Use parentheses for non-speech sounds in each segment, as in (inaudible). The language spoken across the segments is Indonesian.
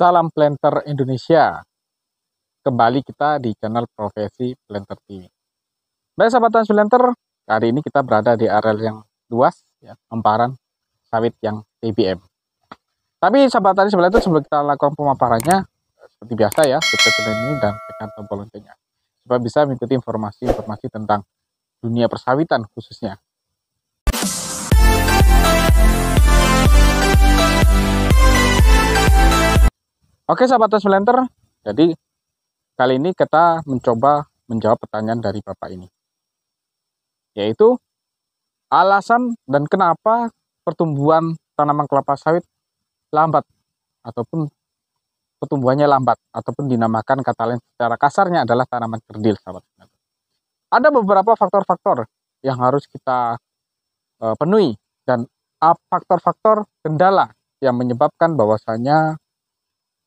Salam Planter Indonesia. Kembali kita di channel Profesi Planter TV. Baik sahabat Planter, kali ini kita berada di areal yang luas, ya, emparan sawit yang TBM. Tapi sahabat tadi sebelah itu sebelum kita lakukan pemaparannya, seperti biasa ya, subscribe ini dan tekan tombol loncengnya. Supaya bisa mengikuti informasi-informasi tentang dunia persawitan khususnya. Oke sahabat tes jadi kali ini kita mencoba menjawab pertanyaan dari Bapak ini. Yaitu alasan dan kenapa pertumbuhan tanaman kelapa sawit lambat ataupun pertumbuhannya lambat ataupun dinamakan kata lain secara kasarnya adalah tanaman kerdil sahabat. Ada beberapa faktor-faktor yang harus kita eh, penuhi dan faktor-faktor kendala yang menyebabkan bahwasanya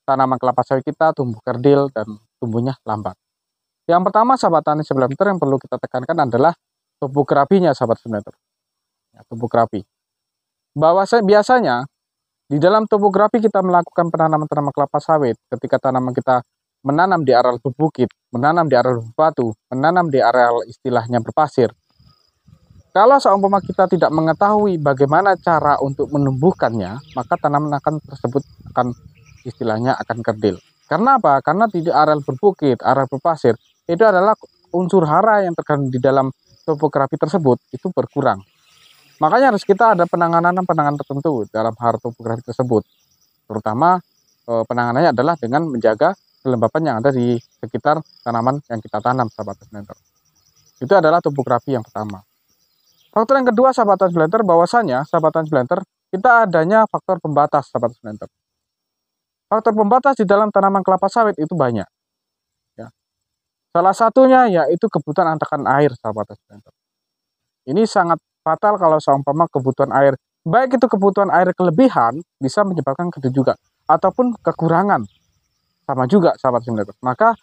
tanaman kelapa sawit kita tumbuh kerdil dan tumbuhnya lambat. Yang pertama sahabat tani 9 meter yang perlu kita tekankan adalah tumbuh kerapinya sahabat 9 meter. Ya, tubuh kerapi. Bahwa biasanya di dalam topografi kita melakukan penanaman tanaman kelapa sawit ketika tanaman kita menanam di areal bukit, menanam di areal batu, menanam di areal istilahnya berpasir. Kalau seumpama kita tidak mengetahui bagaimana cara untuk menumbuhkannya, maka tanaman akan tersebut akan istilahnya akan kerdil. Karena apa? Karena tidak areal berbukit, areal berpasir, itu adalah unsur hara yang terkandung di dalam topografi tersebut itu berkurang. Makanya harus kita ada penanganan-penanganan tertentu dalam hal topografi tersebut. Terutama eh, penanganannya adalah dengan menjaga kelembapan yang ada di sekitar tanaman yang kita tanam, sahabat planter. Itu adalah topografi yang pertama. Faktor yang kedua, sahabat planter, bahwasanya sahabat planter kita adanya faktor pembatas sahabat planter. Faktor pembatas di dalam tanaman kelapa sawit itu banyak. Ya. Salah satunya yaitu kebutuhan antakan air, sahabat petani. Ini sangat fatal kalau seumpama kebutuhan air, baik itu kebutuhan air kelebihan bisa menyebabkan juga, ataupun kekurangan. Sama juga sahabat petani. Maka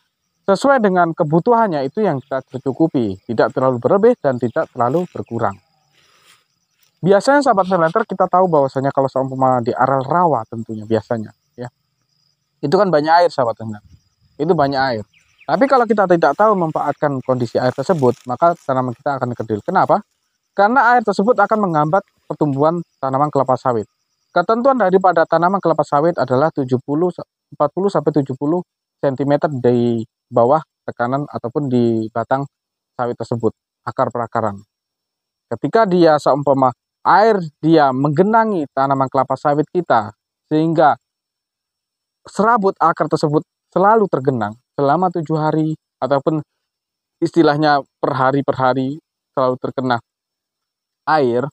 sesuai dengan kebutuhannya itu yang kita tercukupi, tidak terlalu berlebih dan tidak terlalu berkurang. Biasanya sahabat semeter kita tahu bahwasanya kalau seumpama di areal rawa tentunya biasanya itu kan banyak air sahabat tanam itu banyak air tapi kalau kita tidak tahu memanfaatkan kondisi air tersebut maka tanaman kita akan kerdil kenapa karena air tersebut akan menghambat pertumbuhan tanaman kelapa sawit ketentuan daripada tanaman kelapa sawit adalah 70 40 sampai 70 cm di bawah tekanan ataupun di batang sawit tersebut akar perakaran ketika dia seumpama air dia menggenangi tanaman kelapa sawit kita sehingga serabut akar tersebut selalu tergenang selama tujuh hari ataupun istilahnya per hari per hari selalu terkena air,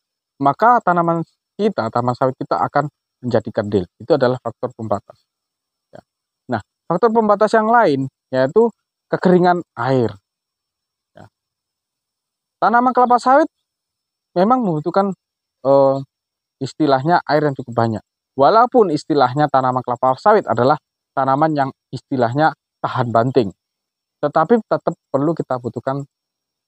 maka tanaman kita, tanaman sawit kita akan menjadi kerdil. Itu adalah faktor pembatas. Ya. Nah, faktor pembatas yang lain yaitu kekeringan air. Ya. Tanaman kelapa sawit memang membutuhkan eh, istilahnya air yang cukup banyak. Walaupun istilahnya tanaman kelapa sawit adalah tanaman yang istilahnya tahan banting. Tetapi tetap perlu kita butuhkan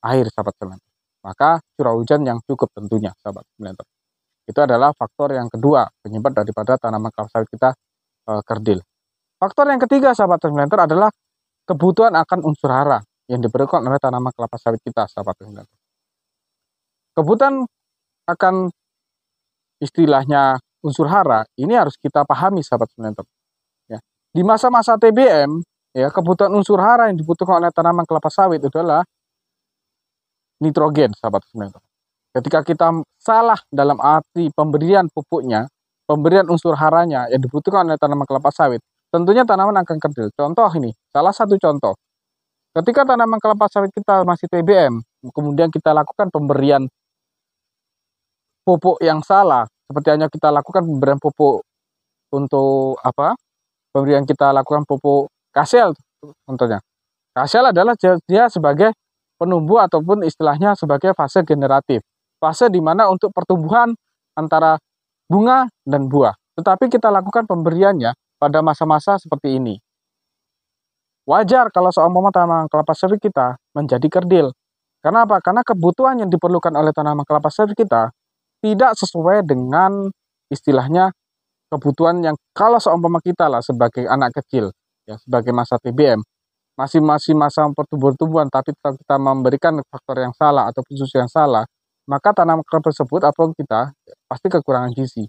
air, sahabat smelter. Maka curah hujan yang cukup tentunya, sahabat smelter. Itu adalah faktor yang kedua penyebab daripada tanaman kelapa sawit kita e, kerdil. Faktor yang ketiga, sahabat smelter adalah kebutuhan akan unsur hara yang diberikan oleh tanaman kelapa sawit kita, sahabat smelter. Kebutuhan akan istilahnya unsur hara, ini harus kita pahami sahabat penonton Ya. Di masa-masa TBM, ya kebutuhan unsur hara yang dibutuhkan oleh tanaman kelapa sawit adalah nitrogen sahabat penonton Ketika kita salah dalam arti pemberian pupuknya, pemberian unsur haranya yang dibutuhkan oleh tanaman kelapa sawit, tentunya tanaman akan kerdil. Contoh ini, salah satu contoh. Ketika tanaman kelapa sawit kita masih TBM, kemudian kita lakukan pemberian pupuk yang salah, seperti hanya kita lakukan pemberian pupuk untuk apa pemberian kita lakukan pupuk kasel contohnya kasel adalah dia sebagai penumbuh ataupun istilahnya sebagai fase generatif fase di mana untuk pertumbuhan antara bunga dan buah tetapi kita lakukan pemberiannya pada masa-masa seperti ini wajar kalau seumpama tanaman kelapa sawit kita menjadi kerdil karena apa karena kebutuhan yang diperlukan oleh tanaman kelapa sawit kita tidak sesuai dengan istilahnya kebutuhan yang kalau seumpama kita lah sebagai anak kecil ya sebagai masa TBM masih masih masa pertumbuhan-tumbuhan tapi tetap kita memberikan faktor yang salah atau susu yang salah maka tanaman tersebut atau kita ya, pasti kekurangan gizi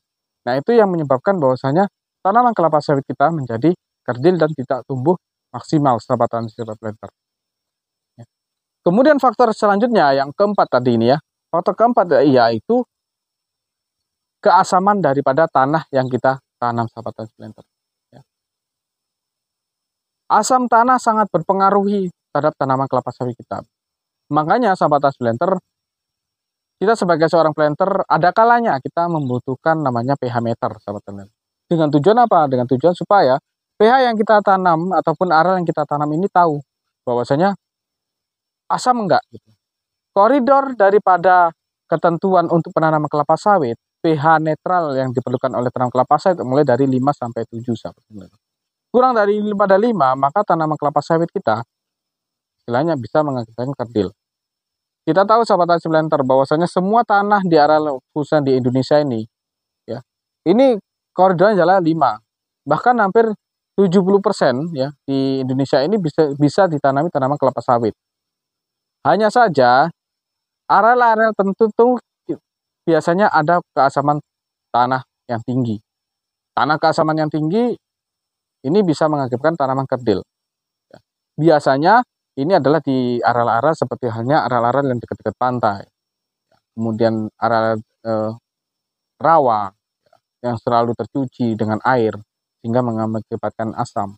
nah itu yang menyebabkan bahwasanya tanaman kelapa sawit kita menjadi kerdil dan tidak tumbuh maksimal setelah tanaman planter ya. kemudian faktor selanjutnya yang keempat tadi ini ya faktor keempat yaitu keasaman daripada tanah yang kita tanam sahabat transplanter. Ya. Asam tanah sangat berpengaruhi terhadap tanaman kelapa sawit kita. Makanya sahabat transplanter, kita sebagai seorang planter ada kalanya kita membutuhkan namanya pH meter sahabat transplanter. Dengan tujuan apa? Dengan tujuan supaya pH yang kita tanam ataupun aral yang kita tanam ini tahu bahwasanya asam enggak gitu. Koridor daripada ketentuan untuk penanaman kelapa sawit pH netral yang diperlukan oleh tanam kelapa sawit mulai dari 5 sampai 7 sahabat pendengar. Kurang dari pada 5, maka tanaman kelapa sawit kita istilahnya bisa mengakibatkan kerdil. Kita tahu sahabat Tanah Sebelantar bahwasanya semua tanah di area khususnya di Indonesia ini ya. Ini koridornya adalah 5. Bahkan hampir 70% ya di Indonesia ini bisa bisa ditanami tanaman kelapa sawit. Hanya saja areal-areal tertentu biasanya ada keasaman tanah yang tinggi. Tanah keasaman yang tinggi ini bisa mengakibatkan tanaman kerdil. Ya. Biasanya ini adalah di aral-aral seperti halnya aral-aral yang dekat-dekat pantai. Ya. Kemudian aral eh, rawa ya, yang selalu tercuci dengan air sehingga mengakibatkan asam.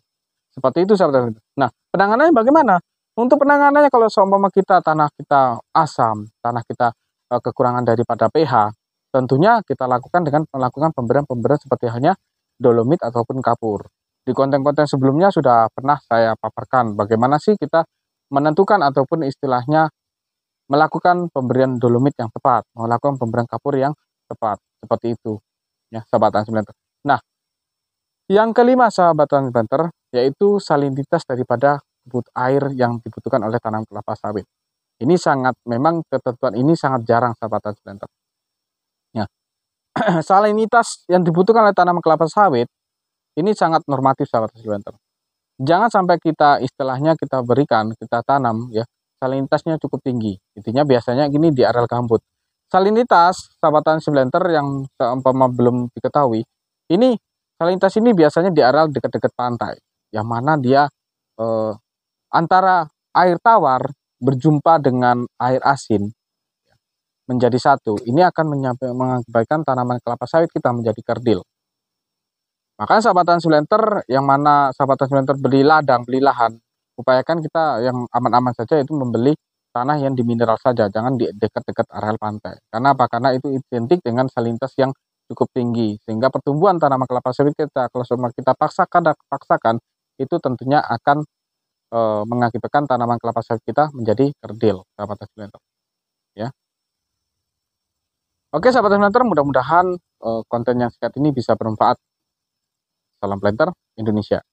Seperti itu saudara. Nah, penanganannya bagaimana? Untuk penanganannya kalau seumpama kita tanah kita asam, tanah kita Eh, kekurangan daripada pH, tentunya kita lakukan dengan melakukan pemberian-pemberian seperti halnya dolomit ataupun kapur. Di konten-konten sebelumnya sudah pernah saya paparkan bagaimana sih kita menentukan ataupun istilahnya melakukan pemberian dolomit yang tepat, melakukan pemberian kapur yang tepat, seperti itu. Ya, sahabat transmitter. Nah, yang kelima sahabat transmitter yaitu salinitas daripada debut air yang dibutuhkan oleh tanam kelapa sawit. Ini sangat memang ketentuan ini sangat jarang sahabat sebentar. Ya. Salinitas (clears throat) yang dibutuhkan oleh tanaman kelapa sawit ini sangat normatif sahabat sebentar. Jangan sampai kita istilahnya kita berikan, kita tanam ya, salinitasnya cukup tinggi. Intinya biasanya gini di areal gambut. Salinitas sahabatan silenter yang seumpama belum diketahui, ini salinitas ini biasanya di areal dekat-dekat pantai, yang mana dia eh, antara air tawar berjumpa dengan air asin menjadi satu, ini akan mengakibatkan tanaman kelapa sawit kita menjadi kerdil. Maka sahabatan silenter yang mana sahabatan silenter beli ladang, beli lahan, upayakan kita yang aman-aman saja itu membeli tanah yang dimineral saja, jangan di dekat-dekat areal pantai. Karena apa? Karena itu identik dengan salintas yang cukup tinggi, sehingga pertumbuhan tanaman kelapa sawit kita kalau kita paksakan dan paksakan itu tentunya akan e, mengakibatkan tanaman kelapa sawit kita menjadi kerdil, sahabat Asblinter. Ya. Oke, sahabat Asblinter, mudah-mudahan e, konten yang singkat ini bisa bermanfaat. Salam planter Indonesia.